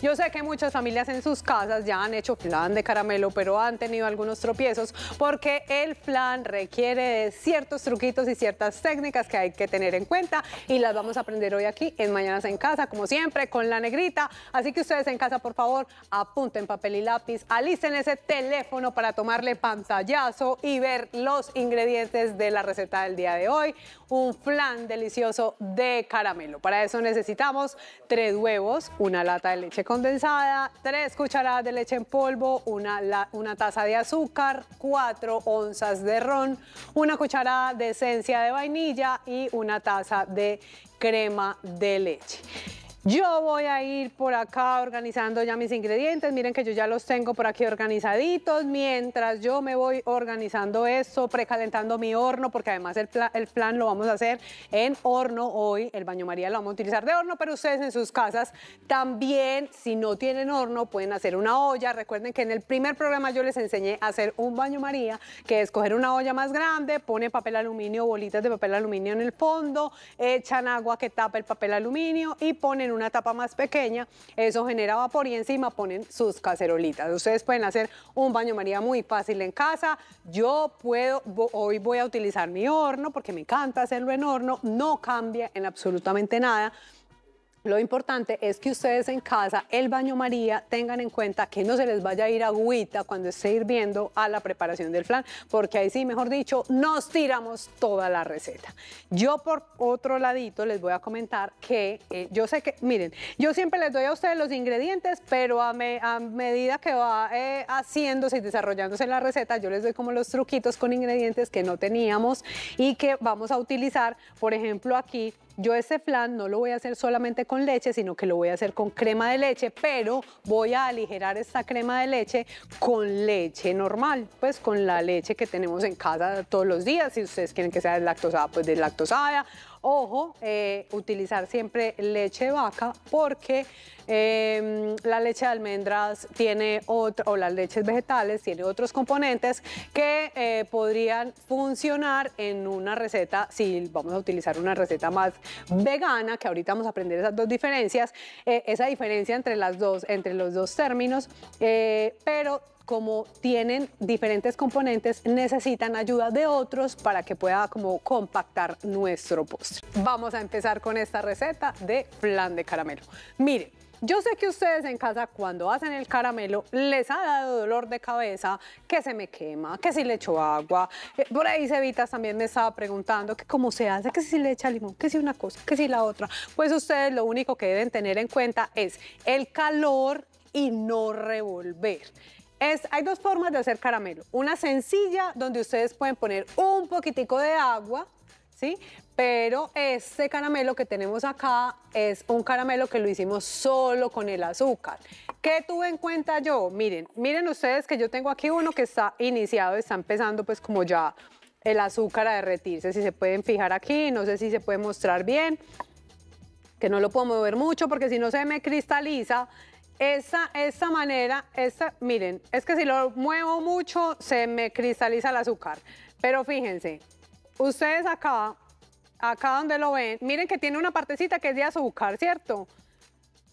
Yo sé que muchas familias en sus casas ya han hecho flan de caramelo, pero han tenido algunos tropiezos porque el flan requiere de ciertos truquitos y ciertas técnicas que hay que tener en cuenta y las vamos a aprender hoy aquí en Mañanas en Casa, como siempre, con la negrita. Así que ustedes en casa, por favor, apunten papel y lápiz, alisten ese teléfono para tomarle pantallazo y ver los ingredientes de la receta del día de hoy. Un flan delicioso de caramelo. Para eso necesitamos tres huevos, una lata de leche condensada, 3 cucharadas de leche en polvo, una, una taza de azúcar, 4 onzas de ron, una cucharada de esencia de vainilla y una taza de crema de leche. Yo voy a ir por acá organizando ya mis ingredientes. Miren que yo ya los tengo por aquí organizaditos. Mientras yo me voy organizando eso, precalentando mi horno, porque además el, plan lo vamos a hacer en horno hoy. El baño María lo vamos a utilizar de horno, pero ustedes en sus casas también, si no tienen horno, pueden hacer una olla. Recuerden que en el primer programa yo les enseñé a hacer un baño María, que es coger una olla más grande, pone papel aluminio, bolitas de papel aluminio en el fondo, echan agua que tapa el papel aluminio y ponen un una tapa más pequeña, eso genera vapor y encima ponen sus cacerolitas. Ustedes pueden hacer un baño María muy fácil en casa. Yo puedo, hoy voy a utilizar mi horno porque me encanta hacerlo en horno, no cambia en absolutamente nada. Lo importante es que ustedes en casa, el baño María, tengan en cuenta que no se les vaya a ir agüita cuando esté hirviendo a la preparación del flan, porque ahí sí, mejor dicho, nos tiramos toda la receta. Yo por otro ladito les voy a comentar que eh, yo sé que, miren, yo siempre les doy a ustedes los ingredientes, pero a, medida que va eh, haciéndose y desarrollándose la receta, yo les doy como los truquitos con ingredientes que no teníamos y que vamos a utilizar, por ejemplo, aquí yo este flan no lo voy a hacer solamente con leche, sino que lo voy a hacer con crema de leche, pero voy a aligerar esta crema de leche con leche normal, pues con la leche que tenemos en casa todos los días. Si ustedes quieren que sea deslactosada, pues deslactosada ojo, eh, utilizar siempre leche vaca porque em, la leche de almendras tiene otro, o las leches vegetales tiene otros componentes que eh, podrían funcionar en una receta, si vamos a utilizar una receta más vegana, que ahorita vamos a aprender esas dos diferencias, eh, esa diferencia entre las dos, entre los dos términos, pero como tienen diferentes componentes, necesitan ayuda de otros para que pueda como compactar nuestro postre. Vamos a empezar con esta receta de flan de caramelo. Miren, yo sé que ustedes en casa cuando hacen el caramelo les ha dado dolor de cabeza, que se me quema, que si le echo agua. Eh, por ahí Cevitas también me estaba preguntando que cómo se hace, que si le echa limón, que si una cosa, que si la otra. Pues ustedes lo único que deben tener en cuenta es el calor y no revolver hay dos formas de hacer caramelo. Una sencilla, donde ustedes pueden poner un poquitico de agua, ¿sí? Pero este caramelo que tenemos acá es un caramelo que lo hicimos solo con el azúcar. ¿Qué tuve en cuenta yo? Miren, miren ustedes que yo tengo aquí uno que está iniciado, está empezando pues como ya el azúcar a derretirse. Si se pueden fijar aquí, no sé si se puede mostrar bien, que no lo puedo mover mucho porque si no se me cristaliza esa, manera, esta, miren, es que si lo muevo mucho se me cristaliza el azúcar. Pero fíjense, ustedes acá, acá donde lo ven, miren que tiene una partecita que es de azúcar, ¿cierto?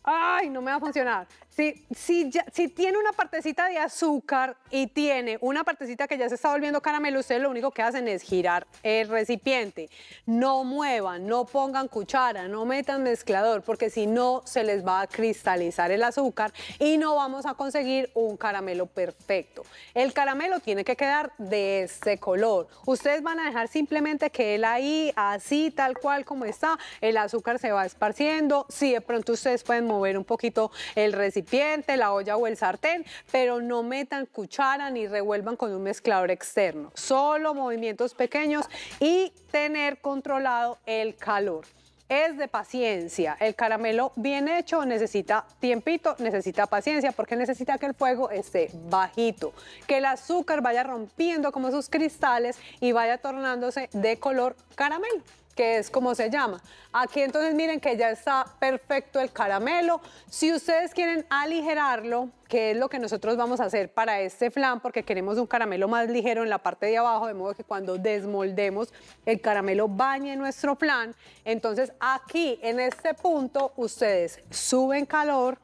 ay, no me va a funcionar. Si, si tiene una partecita de azúcar y tiene una partecita que ya se está volviendo caramelo, ustedes lo único que hacen es girar el recipiente. No muevan, no pongan cuchara, no metan mezclador, porque si no se les va a cristalizar el azúcar y no vamos a conseguir un caramelo perfecto. El caramelo tiene que quedar de este color. Ustedes van a dejar simplemente que él ahí, así, tal cual como está, el azúcar se va esparciendo. Si de pronto ustedes pueden mover un poquito el recipiente, la olla o el sartén, pero no metan cuchara ni revuelvan con un mezclador externo. Solo movimientos pequeños y tener controlado el calor es de paciencia. El caramelo bien hecho necesita tiempito, necesita paciencia, porque necesita que el fuego esté bajito, que el azúcar vaya rompiendo como sus cristales y vaya tornándose de color caramelo que es como se llama. Aquí entonces miren que ya está perfecto el caramelo. Si ustedes quieren aligerarlo, que es lo que nosotros vamos a hacer para este flan, porque queremos un caramelo más ligero en la parte de abajo, de modo que cuando desmoldemos el caramelo bañe nuestro flan. Entonces aquí en este punto ustedes suben calor,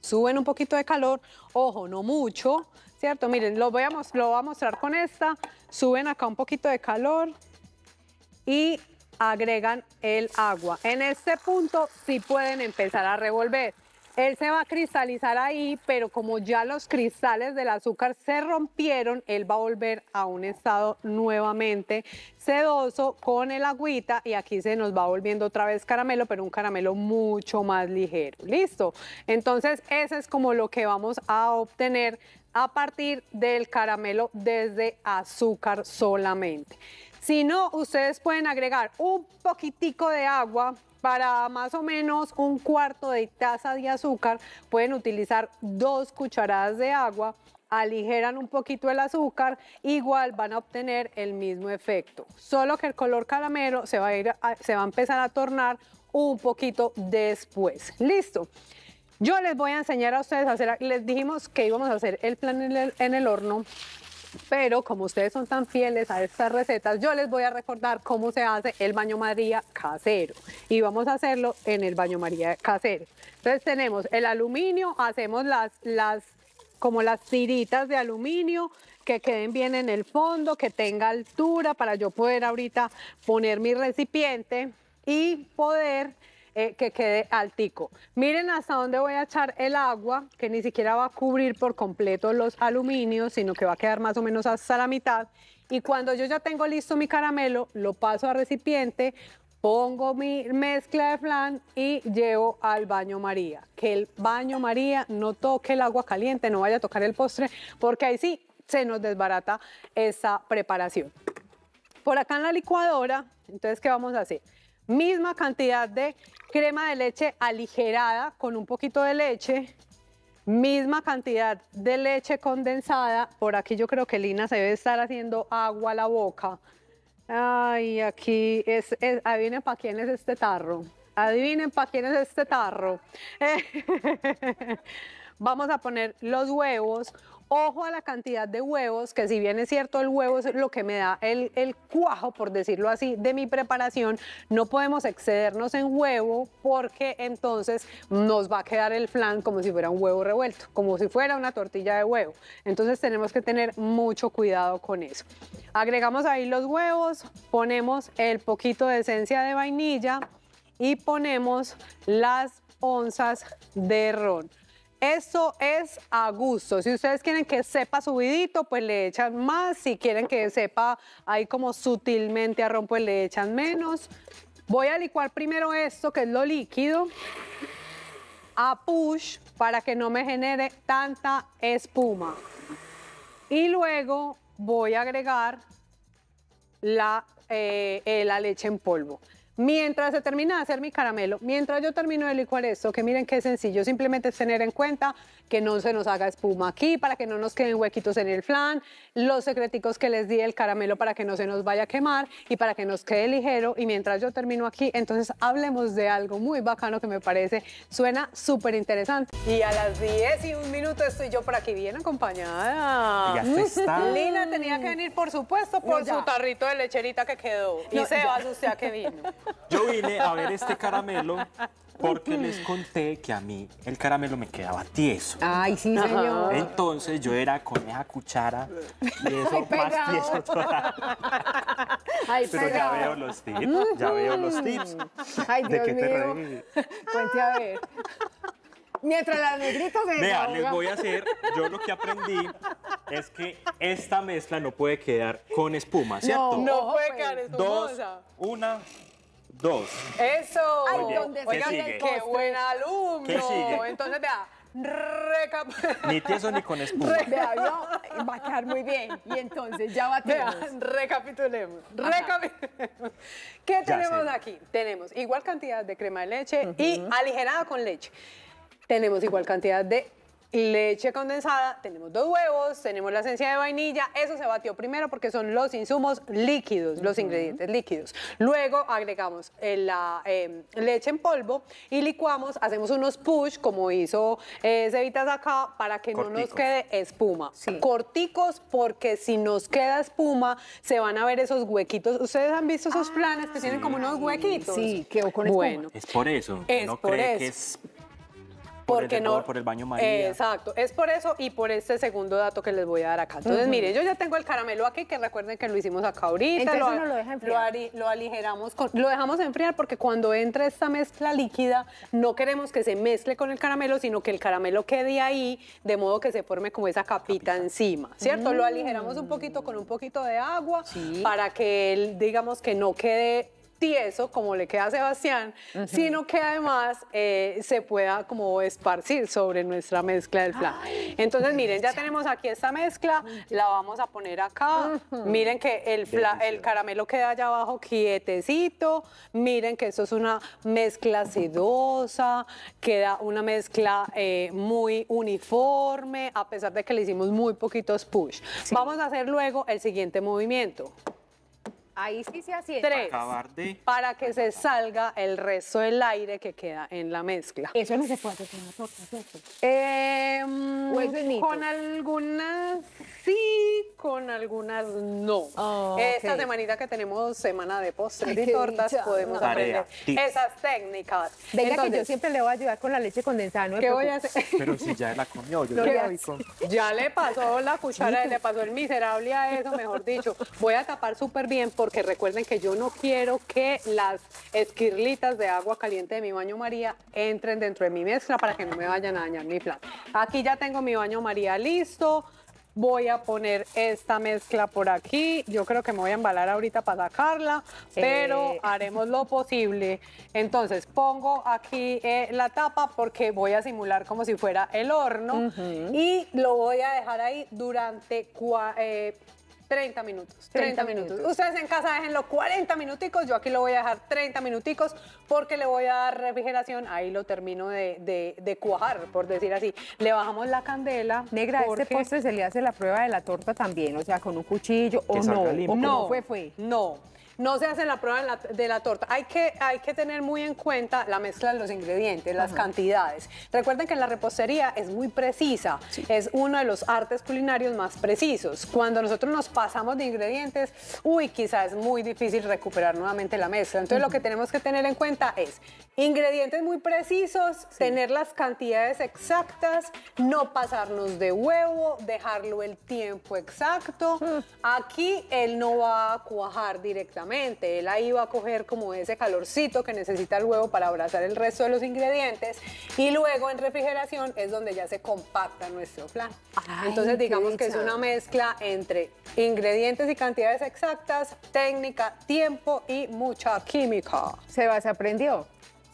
suben un poquito de calor, ojo, no mucho, ¿cierto? Miren, lo voy a, lo voy a mostrar con esta, suben acá un poquito de calor, y agregan el agua. En este punto sí pueden empezar a revolver. Él se va a cristalizar ahí, pero como ya los cristales del azúcar se rompieron, él va a volver a un estado nuevamente sedoso con el agüita y aquí se nos va volviendo otra vez caramelo, pero un caramelo mucho más ligero. ¿Listo? Entonces, ese es como lo que vamos a obtener a partir del caramelo desde azúcar solamente. Si no, ustedes pueden agregar un poquitico de agua para más o menos un cuarto de taza de azúcar. Pueden utilizar dos cucharadas de agua, aligeran un poquito el azúcar, igual van a obtener el mismo efecto. Solo que el color calamero se va a, empezar a tornar un poquito después. Listo. Yo les voy a enseñar a ustedes a hacer, les dijimos que íbamos a hacer el plan en el horno, pero como ustedes son tan fieles a estas recetas, yo les voy a recordar cómo se hace el baño María casero. Y vamos a hacerlo en el baño María casero. Entonces tenemos el aluminio, hacemos las, las como las tiritas de aluminio que queden bien en el fondo, que tenga altura para yo poder ahorita poner mi recipiente y poder eh, que quede altico. Miren hasta dónde voy a echar el agua, que ni siquiera va a cubrir por completo los aluminios, sino que va a quedar más o menos hasta la mitad. Y cuando yo ya tengo listo mi caramelo, lo paso al recipiente, pongo mi mezcla de flan y llevo al baño María. Que el baño María no toque el agua caliente, no vaya a tocar el postre, porque ahí sí se nos desbarata esa preparación. Por acá en la licuadora, entonces, ¿qué vamos a hacer? misma cantidad de crema de leche aligerada con un poquito de leche, misma cantidad de leche condensada, por aquí yo creo que Lina se debe estar haciendo agua a la boca. Ay, aquí es, es adivinen para quién es este tarro, adivinen para quién es este tarro. Vamos a poner los huevos, Ojo a la cantidad de huevos, que si bien es cierto, el huevo es lo que me da el, cuajo, por decirlo así, de mi preparación. No podemos excedernos en huevo porque entonces nos va a quedar el flan como si fuera un huevo revuelto, como si fuera una tortilla de huevo. Entonces tenemos que tener mucho cuidado con eso. Agregamos ahí los huevos, ponemos el poquito de esencia de vainilla y ponemos las onzas de ron. Eso es a gusto. Si ustedes quieren que sepa subidito, pues le echan más. Si quieren que sepa ahí como sutilmente a rompo, pues le echan menos. Voy a licuar primero esto, que es lo líquido, a push para que no me genere tanta espuma. Y luego voy a agregar la eh, eh, leche en polvo. Mientras se termina de hacer mi caramelo, mientras yo termino de licuar esto, que miren qué sencillo, simplemente es tener en cuenta que no se nos haga espuma aquí para que no nos queden huequitos en el flan, los secreticos que les di el caramelo para que no se nos vaya a quemar y para que nos quede ligero. Y mientras yo termino aquí, entonces hablemos de algo muy bacano que me parece, suena súper interesante. Y a las 10 y un minuto estoy yo por aquí bien acompañada. Ya está. Lina tenía que venir, por supuesto, por su tarrito de lecherita que quedó. y se va a asustar que vino. Yo vine a ver este caramelo porque les conté que a mí el caramelo me quedaba tieso. Ay, sí, señor. Entonces yo era con esa cuchara y eso más tieso Ay, Pero ya veo los tips, ya veo los tips. Ay, ¿De qué te mío. a ver. Mientras las negritas se Vea, les voy a hacer, yo lo que aprendí es que esta mezcla no puede quedar con espuma, ¿cierto? No, puede quedar, espumosa. Dos, una, Dos. Eso. Ay, oigan, qué buen alumno. Entonces, vea. ni tieso ni con espuma. Vea, va a quedar muy bien. Y entonces ya va recapitulemos. recapitulemos. ¿Qué tenemos aquí? Tenemos igual cantidad de crema de leche y aligerada con leche. Tenemos igual cantidad de leche condensada, tenemos dos huevos, tenemos la esencia de vainilla, eso se batió primero porque son los insumos líquidos, los ingredientes líquidos. Luego agregamos la em, leche en polvo y licuamos, hacemos unos push como hizo eh, acá para que no nos quede espuma. Corticos porque si nos queda espuma se van a ver esos huequitos. Ustedes han visto esos ah, planes que tienen como unos huequitos. Sí, quedó con bueno, Es por eso. no por cree eso. que es porque no, por el baño María. Eh, exacto, es por eso y por este segundo dato que les voy a dar acá. Entonces, miren, mire, yo ya tengo el caramelo aquí, que recuerden que lo hicimos acá ahorita. Entonces, lo, no lo, enfriar. Lo, aligeramos, lo dejamos enfriar porque cuando entra esta mezcla líquida, no queremos que se mezcle con el caramelo, sino que el caramelo quede ahí, de modo que se forme como esa capita, encima, ¿cierto? Lo aligeramos un mm. poquito con un poquito de agua para que, él, digamos, que no quede tieso, como le queda a Sebastián, sino que además eh, se pueda como esparcir sobre nuestra mezcla del flan. Entonces, miren, ya tenemos aquí esta mezcla, la vamos a poner acá. Miren que el, el caramelo queda allá abajo quietecito. Miren que esto es una mezcla sedosa, queda una mezcla eh, muy uniforme, a pesar de que le hicimos muy poquitos push. Vamos a hacer luego el siguiente movimiento. Ahí sí se asienta. Tres. de... Para que se salga el resto del aire que queda en la mezcla. Eso no se puede hacer con las tortas? Em, con algunas sí, con algunas no. Oh, Esta semanita que tenemos semana de postres y tortas podemos aprender esas técnicas. Venga que yo siempre le voy a ayudar con la leche condensada. No ¿Qué voy a hacer? Pero si ya la comió, yo ya, la ya le pasó la cuchara, le pasó el miserable a eso, mejor dicho. Voy a tapar súper bien porque recuerden que yo no quiero que las esquirlitas de agua caliente de mi baño María entren dentro de mi mezcla para que no me vayan a dañar mi plato. Aquí ya tengo mi baño María listo. Voy a poner esta mezcla por aquí. Yo creo que me voy a embalar ahorita para sacarla, eh. pero haremos lo posible. Entonces pongo aquí eh, la tapa porque voy a simular como si fuera el horno y lo voy a dejar ahí durante... Eh, 30 minutos. 30, minutos. Ustedes en casa déjenlo 40 minuticos, yo aquí lo voy a dejar 30 minuticos porque le voy a dar refrigeración, ahí lo termino de, cuajar, por decir así. Le bajamos la candela. Negra, este postre se le hace la prueba de la torta también, o sea, con un cuchillo o no, no, fue, fue. No no se hace la prueba de la, torta. Hay que, hay que tener muy en cuenta la mezcla de los ingredientes, las cantidades. Recuerden que la repostería es muy precisa, es uno de los artes culinarios más precisos. Cuando nosotros nos pasamos de ingredientes, uy, quizás es muy difícil recuperar nuevamente la mezcla. Entonces, lo que tenemos que tener en cuenta es ingredientes muy precisos, tener las cantidades exactas, no pasarnos de huevo, dejarlo el tiempo exacto. Mm. Aquí él no va a cuajar directamente él ahí va a coger como ese calorcito que necesita el huevo para abrazar el resto de los ingredientes y luego en refrigeración es donde ya se compacta nuestro plan Entonces digamos que es una mezcla entre ingredientes y cantidades exactas, técnica, tiempo y mucha química. Sebas aprendió.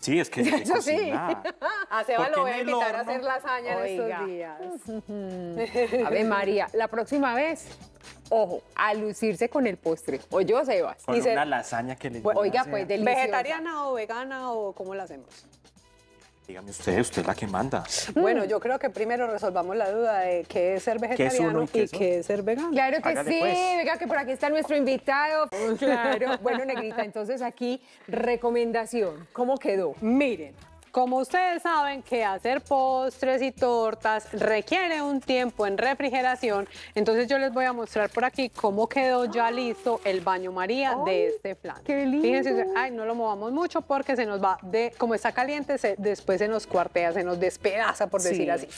Sí, es que. Eso sí. A Seba lo voy a invitar a hacer lasaña en estos días. a ver, María, la próxima vez. Ojo, a lucirse con el postre. O yo, Sebas. Con una lasaña que le Oiga, pues deliciosa. ¿Vegetariana o vegana o cómo la hacemos? Dígame usted, usted es la que manda. Bueno, yo creo que primero resolvamos la duda de qué es ser vegetariano y, qué es ser vegano. Claro que sí, venga pues. que por aquí está nuestro invitado. Claro. bueno, Negrita, entonces aquí recomendación, ¿cómo quedó? Miren, como ustedes saben que hacer postres y tortas requiere un tiempo en refrigeración, entonces yo les voy a mostrar por aquí cómo quedó ya listo el baño María de este flan. ¡Qué lindo! Fíjense, ay, no lo movamos mucho porque se nos va de, como está caliente, después se nos cuartea, se nos despedaza, por decir así.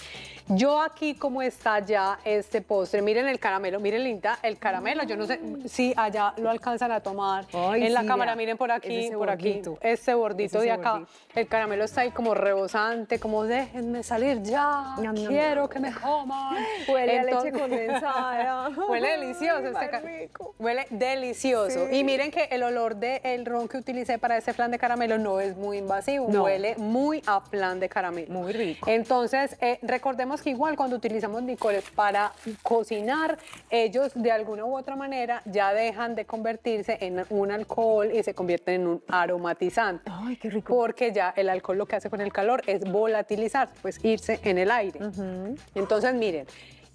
Yo aquí como está ya este postre, miren el caramelo, miren linda, el caramelo, yo no sé si allá lo alcanzan a tomar en la cámara, miren por aquí, por aquí, este bordito de acá, el caramelo está como rebosante, como déjenme salir ya, quiero que me coman. Huele a leche condensada. huele delicioso. Este rico. Huele delicioso. Y miren que el olor del ron que utilicé para ese plan de caramelo no es muy invasivo, huele muy a plan de caramelo. Muy rico. Entonces, eh, recordemos que igual cuando utilizamos licores para cocinar, ellos de alguna u otra manera ya dejan de convertirse en un alcohol y se convierten en un aromatizante. Ay, qué rico. Porque ya el alcohol lo que hace con el calor es volatilizar, pues irse en el aire. Entonces, miren,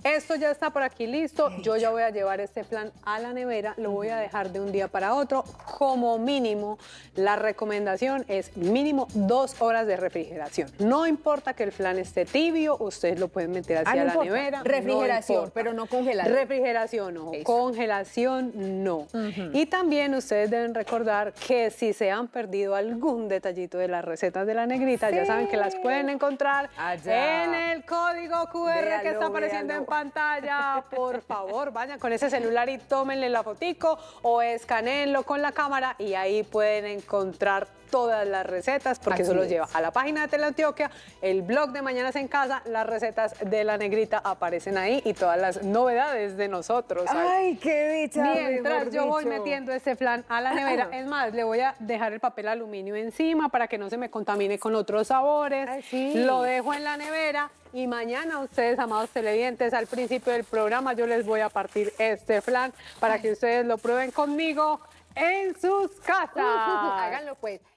esto ya está por aquí listo. Yo ya voy a llevar este plan a la nevera. Lo voy a dejar de un día para otro. Como mínimo, la recomendación es mínimo dos horas de refrigeración. No importa que el plan esté tibio, ustedes lo pueden meter ah, hacia la nevera. Refrigeración, pero no congelación. Refrigeración, no. Congelación, no. Y también ustedes deben recordar que si se han perdido algún detallito de las recetas de la negrita, ya saben que las pueden encontrar en el código QR que está apareciendo en pantalla, por favor, vayan con ese celular y tómenle la fotico o escanenlo con la cámara y ahí pueden encontrar todas las recetas, porque eso los lleva a la página de Teleantioquia, el blog de Mañanas en Casa, las recetas de la negrita aparecen ahí y todas las novedades de nosotros. ¡Ay, qué dicha! Mientras yo voy metiendo este flan a la nevera, es más, le voy a dejar el papel aluminio encima para que no se me contamine con otros sabores. Lo dejo en la nevera y mañana ustedes, amados televidentes, al principio del programa yo les voy a partir este flan para que ustedes lo prueben conmigo en sus casas. Háganlo pues.